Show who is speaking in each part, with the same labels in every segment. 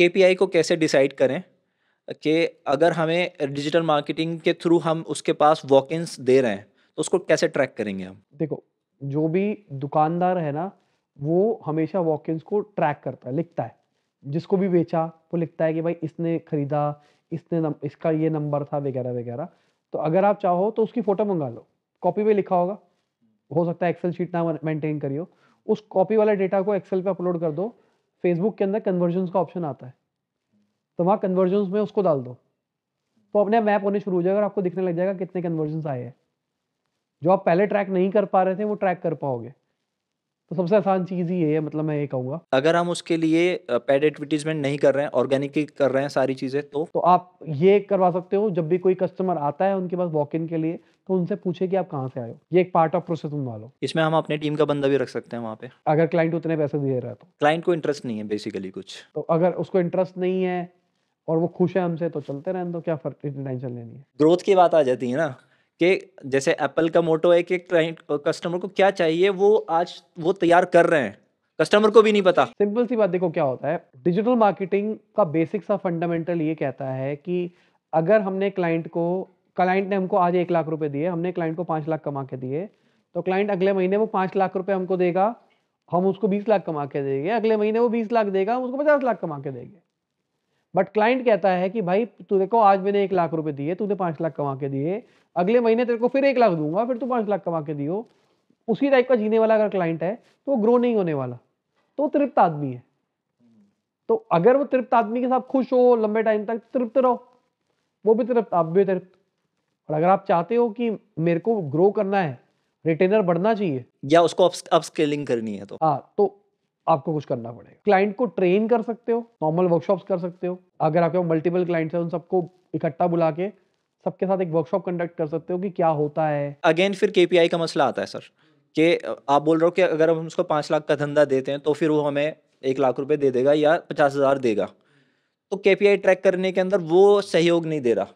Speaker 1: के को कैसे डिसाइड करें कि अगर हमें डिजिटल मार्केटिंग के थ्रू हम उसके पास वॉक दे रहे हैं तो उसको कैसे ट्रैक करेंगे हम
Speaker 2: देखो जो भी दुकानदार है ना वो हमेशा वॉक को ट्रैक करता है लिखता है जिसको भी बेचा वो लिखता है कि भाई इसने खरीदा इसने नम, इसका ये नंबर था वगैरह वगैरह तो अगर आप चाहो तो उसकी फ़ोटो मंगा लो कॉपी पे लिखा होगा हो सकता है एक्सेल शीट ना मेंटेन करियो उस कॉपी वाले डेटा को एक्सेल पे अपलोड कर दो फेसबुक के अंदर कन्वर्जन का ऑप्शन आता है तो वहाँ कन्वर्जन में उसको डाल दो तो अपने मैप होने शुरू हो जाएगा और आपको दिखने लग जाएगा कितने कन्वर्जन आए हैं जो आप पहले ट्रैक नहीं कर पा रहे थे वो ट्रैक कर पाओगे तो सबसे आसान चीज़ ही है मतलब मैं ये कहूंगा
Speaker 1: अगर हम उसके लिए पेड एडवर्टीजमेंट नहीं कर रहे हैं ऑर्गेनिक कर रहे हैं सारी चीज़ें तो तो
Speaker 2: आप ये करवा सकते हो जब भी कोई कस्टमर आता है उनके पास वॉक इन के लिए तो उनसे पूछे कि आप कहाँ से आए ये एक पार्ट ऑफ प्रोसेस तुम वालो
Speaker 1: इसमें हम अपने टीम का बंदा भी रख सकते हैं वहाँ पे
Speaker 2: अगर क्लाइंट उतने पैसे दे रहा है तो
Speaker 1: क्लाइंट को इंटरेस्ट नहीं है बेसिकली कुछ
Speaker 2: तो अगर उसको इंटरेस्ट नहीं है और वो खुश है हमसे तो चलते रहें तो क्या फर्क टेंशन लेनी है
Speaker 1: ग्रोथ की बात आ जाती है ना कि जैसे एप्पल का मोटो है कि क्लाइंट कस्टमर को क्या चाहिए वो आज वो तैयार कर रहे हैं कस्टमर को भी नहीं पता सिंपल सी बात देखो क्या होता है डिजिटल मार्केटिंग
Speaker 2: का बेसिक सा फंडामेंटल ये कहता है कि अगर हमने क्लाइंट को क्लाइंट ने हमको आज एक लाख रुपए दिए हमने क्लाइंट को पाँच लाख कमा के दिए तो क्लाइंट अगले महीने वो पाँच लाख रुपए हमको देगा हम उसको बीस लाख कमा के देंगे अगले महीने वो बीस लाख देगा हम उसको पचास लाख कमा के देंगे बट क्लाइंट कहता है कि भाई तू देखो आज मैंने एक लाख रुपए दिए तूने पाँच लाख कमा के दिए अगले महीने तेरे को फिर एक लाख दूंगा फिर तू पाँच लाख कमा के दियो उसी टाइप का जीने वाला अगर क्लाइंट है तो वो ग्रो नहीं होने वाला तो तृप्त आदमी है तो अगर वो तृप्त आदमी के साथ खुश हो लंबे टाइम तक तृप्त रहो वो भी तृप्त आप भी तृप्त और अगर आप चाहते हो कि मेरे को ग्रो करना है रिटेनर बढ़ना चाहिए
Speaker 1: या उसको अपस्केलिंग करनी है तो
Speaker 2: हाँ तो आपको कुछ करना पड़ेगा क्लाइंट को ट्रेन कर सकते हो नॉर्मल वर्कशॉप्स कर सकते हो अगर आपके मल्टीपल क्लाइंट्स हैं उन सबको इकट्ठा बुला के सबके साथ एक वर्कशॉप कंडक्ट कर सकते हो कि क्या होता है
Speaker 1: अगेन फिर के का मसला आता है सर कि आप बोल रहे हो कि अगर हम उसको पाँच लाख का धंधा देते हैं तो फिर वो हमें एक लाख रुपए दे देगा या पचास हज़ार देगा तो के ट्रैक करने के अंदर वो सहयोग नहीं दे रहा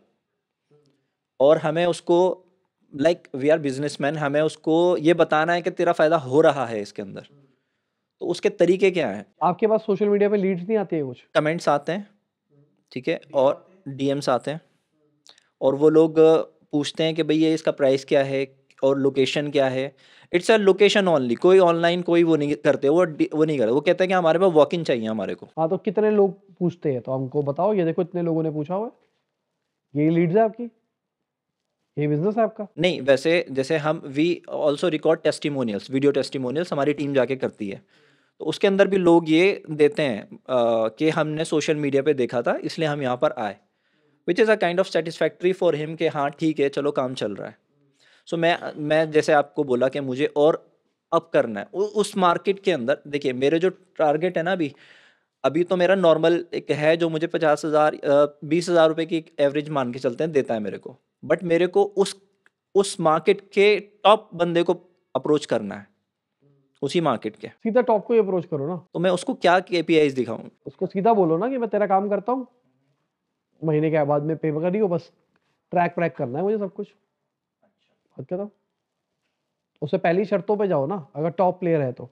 Speaker 1: और हमें उसको लाइक वी आर बिजनेसमैन हमें उसको ये बताना है कि तेरा फ़ायदा हो रहा है इसके अंदर तो उसके तरीके क्या हैं
Speaker 2: आपके पास सोशल मीडिया पे लीड्स नहीं आते हैं कुछ
Speaker 1: कमेंट्स आते हैं ठीक है और डीएम्स आते हैं और वो लोग पूछते हैं कि भाई ये इसका प्राइस क्या है और लोकेशन क्या है इट्स अ लोकेशन ओनली कोई ऑनलाइन कोई वो नहीं करते वो वो नहीं करते वो कहते हैं कि हमारे पास वॉकिंग चाहिए हमारे को हाँ तो कितने लोग
Speaker 2: पूछते हैं तो हमको बताओ ये देखो इतने लोगों ने पूछा हुआ ये लीड्स है आपकी ये बिजनेस है आपका
Speaker 1: नहीं वैसे जैसे हम we also record testimonials video testimonials हमारी टीम जाके करती है तो उसके अंदर भी लोग ये देते हैं कि हमने सोशल मीडिया पे देखा था इसलिए हम यहाँ पर आए which is a kind of satisfactory for him कि हाँ ठीक है चलो काम चल रहा है सो so, मैं मैं जैसे आपको बोला कि मुझे और अप करना है उस मार्केट के अंदर देखिए मेरे जो टारगेट है ना अभी अभी तो मेरा नॉर्मल एक है जो मुझे पचास हज़ार बीस हज़ार रुपये की एवरेज मान के चलते हैं देता है मेरे को बट मेरे को उस उस मार्केट के टॉप बंदे को अप्रोच करना है उसी मार्केट के
Speaker 2: सीधा टॉप को अप्रोच करो ना
Speaker 1: तो मैं उसको क्या के दिखाऊं उसको सीधा बोलो ना कि मैं
Speaker 2: तेरा काम करता हूँ महीने के बाद में पे कर हो बस ट्रैक ट्रैक करना है मुझे सब कुछ अच्छा था उससे पहली शर्तों पे जाओ ना अगर टॉप प्लेयर है तो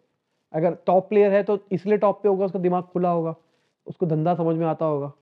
Speaker 2: अगर टॉप प्लेयर है तो इसलिए टॉप पे होगा उसका दिमाग खुला होगा उसको धंधा समझ में आता होगा